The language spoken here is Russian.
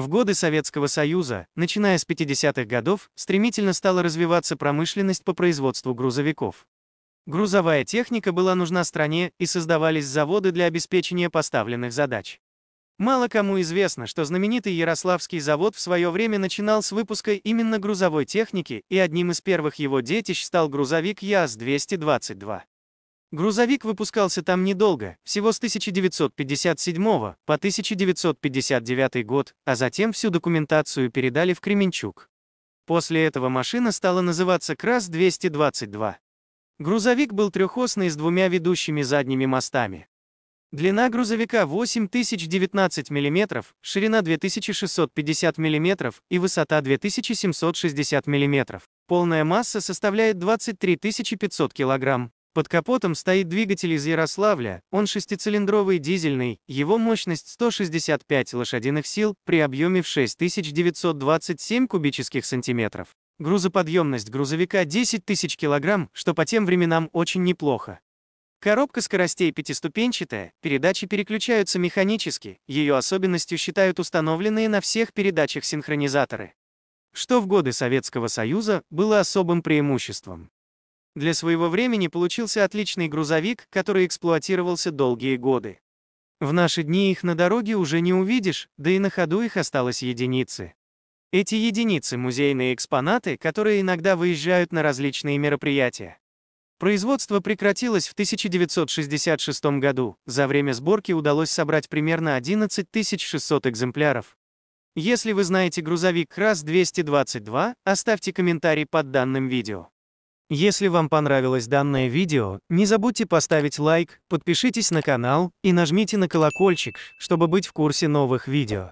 В годы Советского Союза, начиная с 50-х годов, стремительно стала развиваться промышленность по производству грузовиков. Грузовая техника была нужна стране, и создавались заводы для обеспечения поставленных задач. Мало кому известно, что знаменитый Ярославский завод в свое время начинал с выпуска именно грузовой техники, и одним из первых его детищ стал грузовик ЯЗ-222. Грузовик выпускался там недолго, всего с 1957 по 1959 год, а затем всю документацию передали в Кременчук. После этого машина стала называться КРАС-222. Грузовик был трехосный с двумя ведущими задними мостами. Длина грузовика 8019 мм, ширина 2650 мм и высота 2760 мм. Полная масса составляет 23 500 кг. Под капотом стоит двигатель из Ярославля, он шестицилиндровый дизельный, его мощность 165 лошадиных сил при объеме в 6927 кубических сантиметров. Грузоподъемность грузовика 10 тысяч килограмм, что по тем временам очень неплохо. Коробка скоростей пятиступенчатая, передачи переключаются механически, ее особенностью считают установленные на всех передачах синхронизаторы. Что в годы Советского Союза было особым преимуществом. Для своего времени получился отличный грузовик, который эксплуатировался долгие годы. В наши дни их на дороге уже не увидишь, да и на ходу их осталось единицы. Эти единицы – музейные экспонаты, которые иногда выезжают на различные мероприятия. Производство прекратилось в 1966 году. За время сборки удалось собрать примерно 11 600 экземпляров. Если вы знаете грузовик КРАС-222, оставьте комментарий под данным видео. Если вам понравилось данное видео, не забудьте поставить лайк, подпишитесь на канал и нажмите на колокольчик, чтобы быть в курсе новых видео.